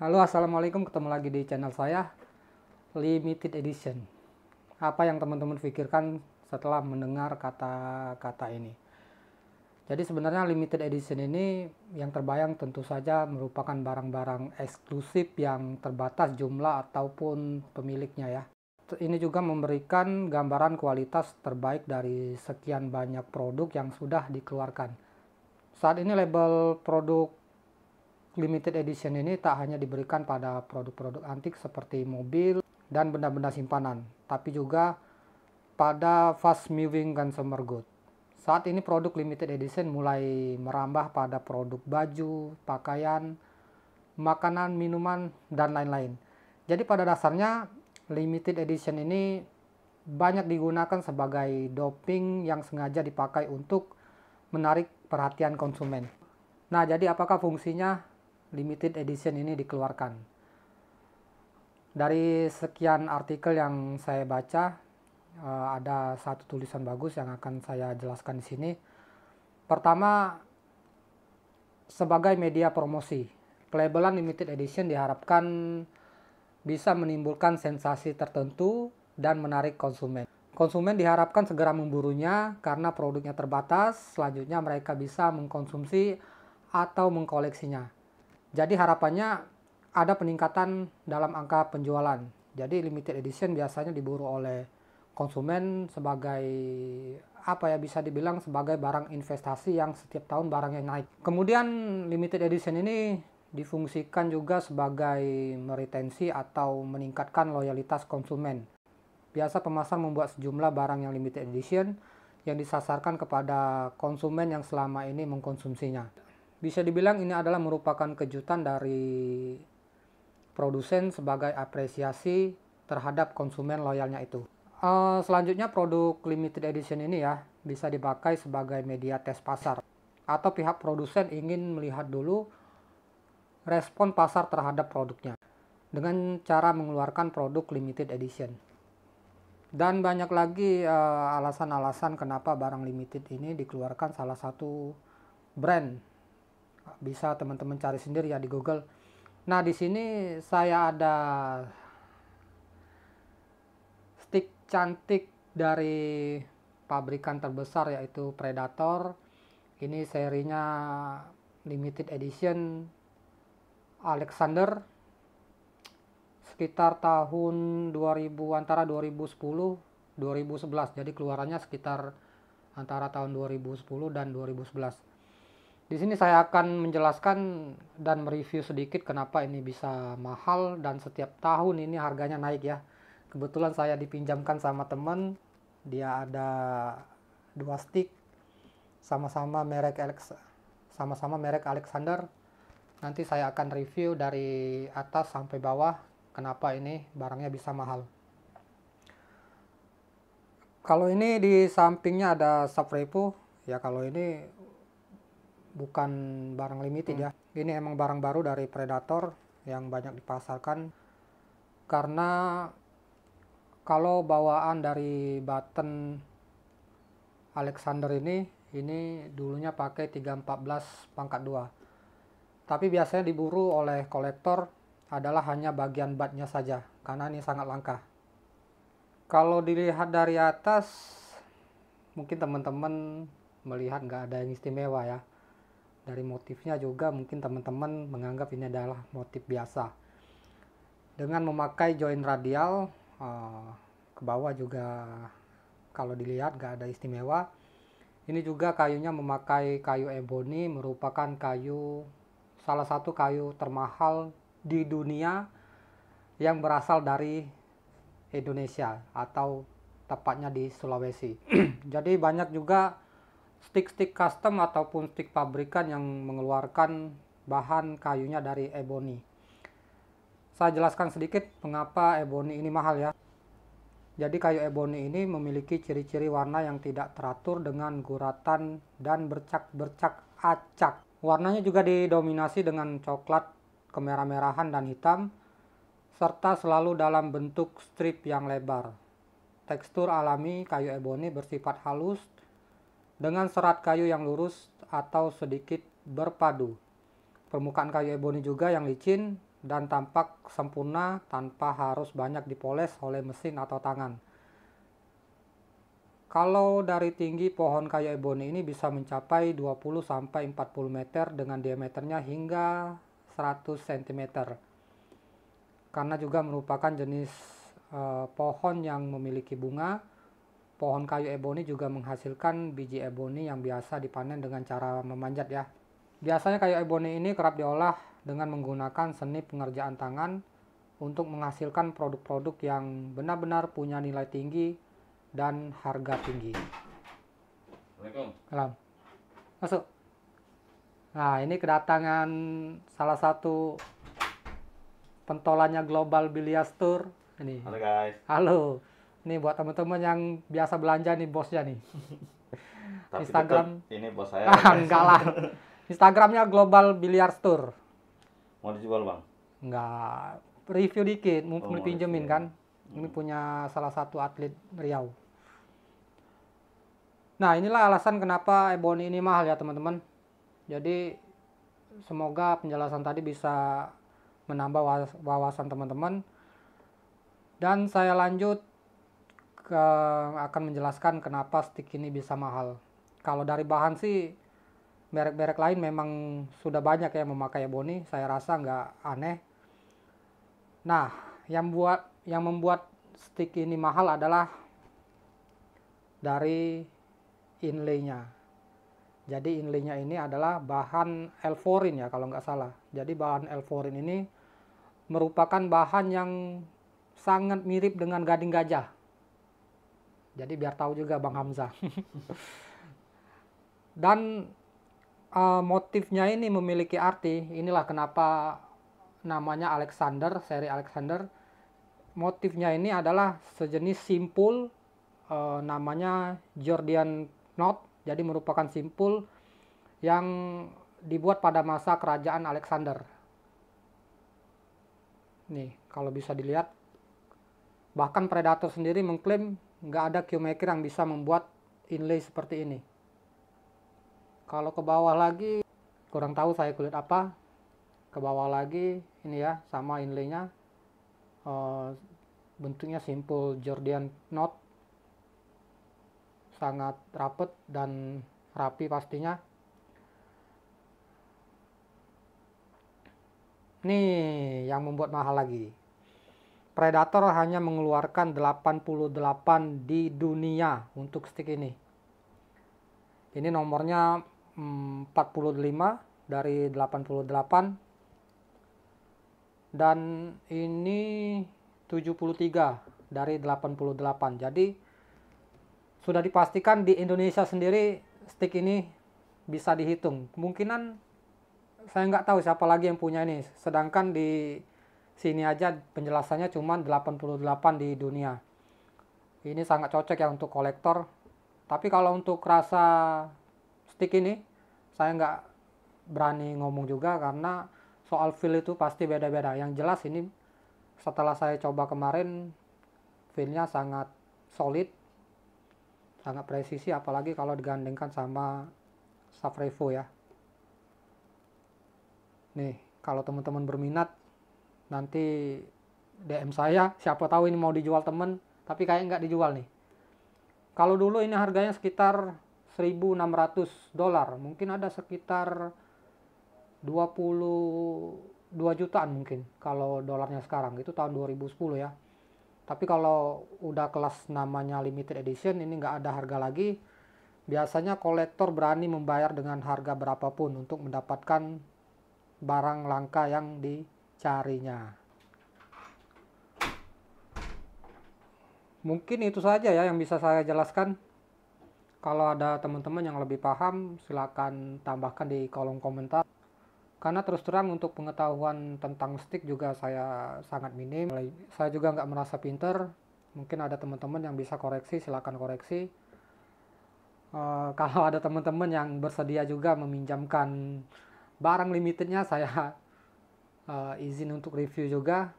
Halo assalamualaikum ketemu lagi di channel saya Limited Edition Apa yang teman-teman pikirkan setelah mendengar kata-kata ini Jadi sebenarnya limited edition ini yang terbayang tentu saja merupakan barang-barang eksklusif yang terbatas jumlah ataupun pemiliknya ya ini juga memberikan gambaran kualitas terbaik dari sekian banyak produk yang sudah dikeluarkan saat ini label produk limited edition ini tak hanya diberikan pada produk-produk antik seperti mobil dan benda-benda simpanan, tapi juga pada fast moving consumer good. Saat ini produk limited edition mulai merambah pada produk baju, pakaian, makanan, minuman, dan lain-lain. Jadi pada dasarnya limited edition ini banyak digunakan sebagai doping yang sengaja dipakai untuk menarik perhatian konsumen. Nah, jadi apakah fungsinya limited edition ini dikeluarkan. Dari sekian artikel yang saya baca, eh, ada satu tulisan bagus yang akan saya jelaskan di sini. Pertama, sebagai media promosi, pelabelan limited edition diharapkan bisa menimbulkan sensasi tertentu dan menarik konsumen. Konsumen diharapkan segera memburunya karena produknya terbatas, selanjutnya mereka bisa mengkonsumsi atau mengkoleksinya. Jadi harapannya ada peningkatan dalam angka penjualan. Jadi limited edition biasanya diburu oleh konsumen sebagai apa ya bisa dibilang sebagai barang investasi yang setiap tahun barangnya naik. Kemudian limited edition ini difungsikan juga sebagai meretensi atau meningkatkan loyalitas konsumen. Biasa pemasar membuat sejumlah barang yang limited edition yang disasarkan kepada konsumen yang selama ini mengkonsumsinya. Bisa dibilang ini adalah merupakan kejutan dari produsen sebagai apresiasi terhadap konsumen loyalnya itu. Uh, selanjutnya produk limited edition ini ya bisa dipakai sebagai media tes pasar atau pihak produsen ingin melihat dulu respon pasar terhadap produknya dengan cara mengeluarkan produk limited edition. Dan banyak lagi eh, alasan-alasan uh, alasan -alasan kenapa barang limited ini dikeluarkan salah satu brand bisa teman-teman cari sendiri ya di Google. Nah, di sini saya ada stick cantik dari pabrikan terbesar yaitu Predator. Ini serinya limited edition Alexander sekitar tahun 2000 antara 2010 2011. Jadi keluarannya sekitar antara tahun 2010 dan 2011. Di sini saya akan menjelaskan dan mereview sedikit kenapa ini bisa mahal dan setiap tahun ini harganya naik ya. Kebetulan saya dipinjamkan sama teman, dia ada dua stick sama-sama merek Alex sama-sama merek Alexander. Nanti saya akan review dari atas sampai bawah kenapa ini barangnya bisa mahal. Kalau ini di sampingnya ada subrepo, ya kalau ini bukan barang limited hmm. ya. Ini emang barang baru dari Predator yang banyak dipasarkan karena kalau bawaan dari button Alexander ini ini dulunya pakai 314 pangkat 2 tapi biasanya diburu oleh kolektor adalah hanya bagian batnya saja karena ini sangat langka kalau dilihat dari atas mungkin teman-teman melihat nggak ada yang istimewa ya dari motifnya juga mungkin teman-teman menganggap ini adalah motif biasa dengan memakai join radial eh, ke bawah juga kalau dilihat gak ada istimewa ini juga kayunya memakai kayu ebony merupakan kayu salah satu kayu termahal di dunia yang berasal dari Indonesia atau tepatnya di Sulawesi. Jadi banyak juga stick-stick custom ataupun stick pabrikan yang mengeluarkan bahan kayunya dari ebony. Saya jelaskan sedikit mengapa ebony ini mahal ya. Jadi kayu ebony ini memiliki ciri-ciri warna yang tidak teratur dengan guratan dan bercak-bercak acak. Warnanya juga didominasi dengan coklat, kemerah-merahan dan hitam, serta selalu dalam bentuk strip yang lebar. Tekstur alami kayu ebony bersifat halus dengan serat kayu yang lurus atau sedikit berpadu. Permukaan kayu ebony juga yang licin dan tampak sempurna tanpa harus banyak dipoles oleh mesin atau tangan. Kalau dari tinggi pohon kayu ebony ini bisa mencapai 20-40 meter dengan diameternya hingga 100 cm. Karena juga merupakan jenis eh, pohon yang memiliki bunga, pohon kayu eboni juga menghasilkan biji eboni yang biasa dipanen dengan cara memanjat ya. Biasanya kayu eboni ini kerap diolah dengan menggunakan seni pengerjaan tangan untuk menghasilkan produk-produk yang benar-benar punya nilai tinggi dan harga tinggi. Assalamualaikum. Salam. Masuk. Nah, ini kedatangan salah satu pentolannya Global Bilias Tour. Ini. Halo guys. Halo. Nih buat teman-teman yang biasa belanja nih bosnya nih. Tapi Instagram ini bos saya. Ah, enggak lah. Instagramnya Global Billiard Store. Mau dijual bang? Enggak. Review dikit, oh, mau oh, pinjemin kan? Hmm. Ini punya salah satu atlet Riau. Nah inilah alasan kenapa Ebony ini mahal ya teman-teman. Jadi semoga penjelasan tadi bisa menambah wawasan teman-teman. Dan saya lanjut akan menjelaskan kenapa stick ini bisa mahal. Kalau dari bahan sih merek-merek lain memang sudah banyak yang memakai Ebony, saya rasa nggak aneh. Nah, yang buat yang membuat stick ini mahal adalah dari inlaynya. Jadi inlaynya ini adalah bahan elforin ya kalau nggak salah. Jadi bahan elforin ini merupakan bahan yang sangat mirip dengan gading gajah jadi biar tahu juga Bang Hamzah. Dan uh, motifnya ini memiliki arti. Inilah kenapa namanya Alexander, seri Alexander. Motifnya ini adalah sejenis simpul uh, namanya Jordan knot. Jadi merupakan simpul yang dibuat pada masa kerajaan Alexander. Nih, kalau bisa dilihat bahkan predator sendiri mengklaim nggak ada maker yang bisa membuat inlay seperti ini kalau ke bawah lagi kurang tahu saya kulit apa ke bawah lagi ini ya sama inlaynya uh, bentuknya simple Jordan knot sangat rapet dan rapi pastinya nih yang membuat mahal lagi Predator hanya mengeluarkan 88 di dunia untuk stick ini. Ini nomornya 45 mm, dari 88 dan ini 73 dari 88. Jadi sudah dipastikan di Indonesia sendiri stick ini bisa dihitung. Kemungkinan saya nggak tahu siapa lagi yang punya ini. Sedangkan di sini aja penjelasannya cuma 88 di dunia ini sangat cocok ya untuk kolektor tapi kalau untuk rasa stick ini saya nggak berani ngomong juga karena soal feel itu pasti beda-beda yang jelas ini setelah saya coba kemarin feelnya sangat solid sangat presisi apalagi kalau digandengkan sama Safrevo ya nih kalau teman-teman berminat nanti DM saya siapa tahu ini mau dijual temen tapi kayak nggak dijual nih kalau dulu ini harganya sekitar 1600 dolar mungkin ada sekitar 22 jutaan mungkin kalau dolarnya sekarang itu tahun 2010 ya tapi kalau udah kelas namanya limited edition ini nggak ada harga lagi biasanya kolektor berani membayar dengan harga berapapun untuk mendapatkan barang langka yang di carinya. Mungkin itu saja ya yang bisa saya jelaskan. Kalau ada teman-teman yang lebih paham, silakan tambahkan di kolom komentar. Karena terus terang untuk pengetahuan tentang stick juga saya sangat minim. Saya juga nggak merasa pinter. Mungkin ada teman-teman yang bisa koreksi, silakan koreksi. Uh, kalau ada teman-teman yang bersedia juga meminjamkan barang limitednya, saya uh, izin untuk review juga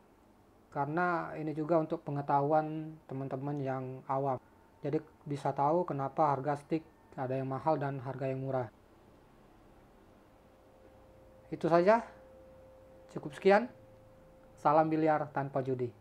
karena ini juga untuk pengetahuan teman-teman yang awam jadi bisa tahu kenapa harga stick ada yang mahal dan harga yang murah itu saja cukup sekian salam biliar tanpa judi